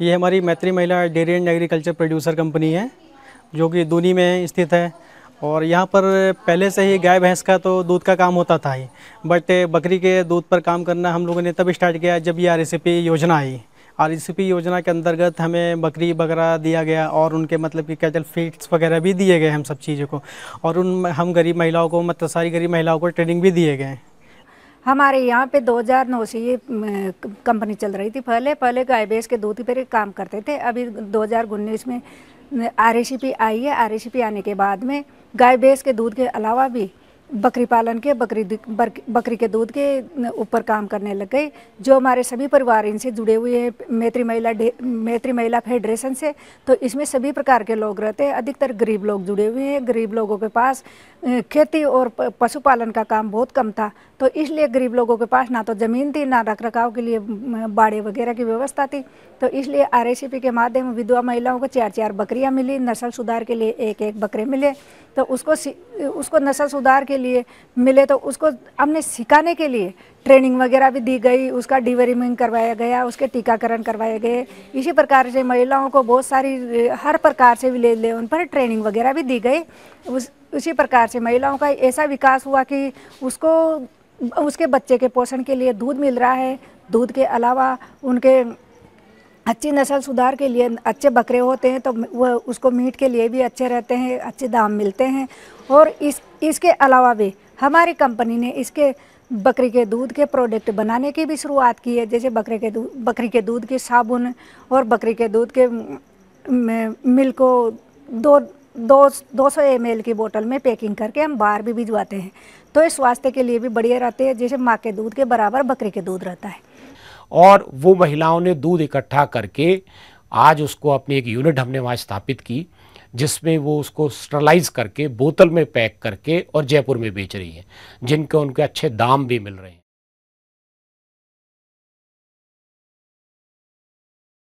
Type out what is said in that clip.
ये हमारी Maitri Mahila dairy and agriculture producer company है जो कि दूनी में स्थित है और यहाँ पर पहले से ही गाय भैंस का तो दूध का काम होता था ही बट बकरी के दूध पर काम करना हम लोगों ने तब स्टार्ट किया जब ये आर योजना आई आर योजना के अंतर्गत हमें बकरी वगैरह दिया गया और उनके मतलब कि कैटल फीड्स वगैरह भी दिए गए हम सब चीज़ों को और उन हम गरीब महिलाओं को मतलब सारी गरीब महिलाओं को ट्रेनिंग भी दिए गए हमारे यहाँ पे 2009 से ये कंपनी चल रही थी पहले पहले गाय तो भैंस के दूध पर काम करते थे अभी दो में आर आई है आर आने के बाद में गाय भैंस के दूध के अलावा भी बकरी पालन के बकरी बकरी के दूध के ऊपर काम करने लग गई जो हमारे सभी परिवार इनसे जुड़े हुए हैं मैत्री महिला मैत्री महिला फेडरेशन से तो इसमें सभी प्रकार के लोग रहते हैं अधिकतर गरीब लोग जुड़े हुए हैं गरीब लोगों के पास खेती और पशुपालन का काम बहुत कम था तो इसलिए गरीब लोगों के पास ना तो ज़मीन थी ना रख रखाव के लिए बाड़े वगैरह की व्यवस्था थी तो इसलिए आर के माध्यम विधवा महिलाओं को चार चार बकरियाँ मिली नस्ल सुधार के लिए एक एक बकरे मिले तो उसको उसको नस्ल सुधार के लिए मिले तो उसको हमने सिखाने के लिए ट्रेनिंग वगैरह भी दी गई उसका डिवरिमिंग करवाया गया उसके टीकाकरण करवाए गए इसी प्रकार से महिलाओं को बहुत सारी हर प्रकार से ले ले उन पर ट्रेनिंग वगैरह भी दी गई उस उसी प्रकार से महिलाओं का ऐसा विकास हुआ कि उसको उसके बच्चे के पोषण के लिए दूध मिल रहा है दूध के अलावा उनके अच्छी नस्ल सुधार के लिए अच्छे बकरे होते हैं तो वह उसको मीट के लिए भी अच्छे रहते हैं अच्छे दाम मिलते हैं और इस इसके अलावा भी हमारी कंपनी ने इसके बकरी के दूध के प्रोडक्ट बनाने की भी शुरुआत की है जैसे बकरे के दूध बकरी के दूध के साबुन और बकरी के दूध के मिल को दो दो दो सौ एम की बोतल में पैकिंग करके हम बाहर भी भिजवाते हैं तो ये स्वास्थ्य के लिए भी बढ़िया रहते हैं जैसे माँ के दूध के बराबर बकरी के दूध रहता है और वो महिलाओं ने दूध इकट्ठा करके आज उसको अपनी एक यूनिट हमने वहाँ स्थापित की जिसमें वो उसको स्टरलाइज करके बोतल में पैक करके और जयपुर में बेच रही है जिनके उनके अच्छे दाम भी मिल रहे हैं